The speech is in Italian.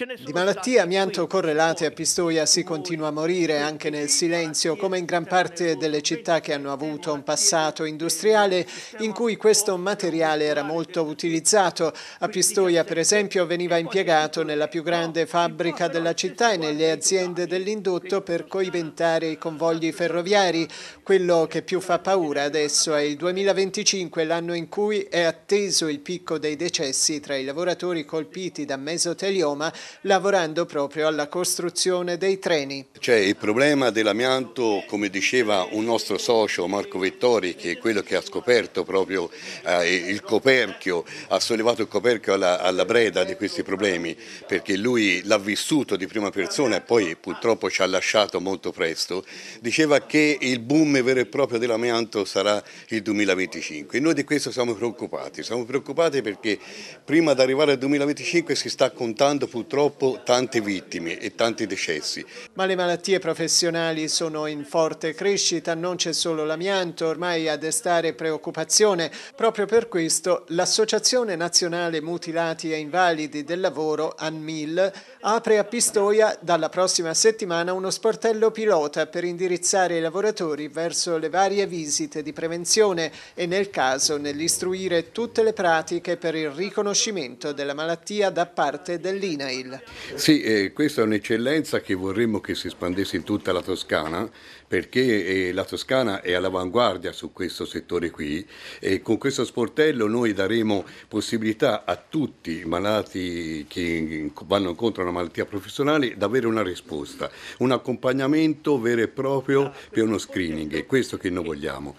Di malattie amianto correlate a Pistoia si continua a morire anche nel silenzio, come in gran parte delle città che hanno avuto un passato industriale in cui questo materiale era molto utilizzato. A Pistoia, per esempio, veniva impiegato nella più grande fabbrica della città e nelle aziende dell'indotto per coiventare i convogli ferroviari. Quello che più fa paura adesso è il 2025, l'anno in cui è atteso il picco dei decessi tra i lavoratori colpiti da mesotelioma lavorando proprio alla costruzione dei treni. C'è il problema dell'amianto, come diceva un nostro socio Marco Vettori, che è quello che ha scoperto proprio eh, il coperchio, ha sollevato il coperchio alla, alla breda di questi problemi, perché lui l'ha vissuto di prima persona e poi purtroppo ci ha lasciato molto presto, diceva che il boom vero e proprio dell'amianto sarà il 2025. E noi di questo siamo preoccupati, siamo preoccupati perché prima di arrivare al 2025 si sta contando purtroppo purtroppo tante vittime e tanti decessi. Ma le malattie professionali sono in forte crescita, non c'è solo l'amianto ormai a destare preoccupazione. Proprio per questo l'Associazione Nazionale Mutilati e Invalidi del Lavoro, ANMIL, apre a Pistoia dalla prossima settimana uno sportello pilota per indirizzare i lavoratori verso le varie visite di prevenzione e nel caso nell'istruire tutte le pratiche per il riconoscimento della malattia da parte dell'INAI trail. Sì, eh, questa è un'eccellenza che vorremmo che si espandesse in tutta la Toscana perché eh, la Toscana è all'avanguardia su questo settore qui e con questo sportello noi daremo possibilità a tutti i malati che vanno incontro a una malattia professionale di avere una risposta, un accompagnamento vero e proprio per uno screening, è questo che noi vogliamo.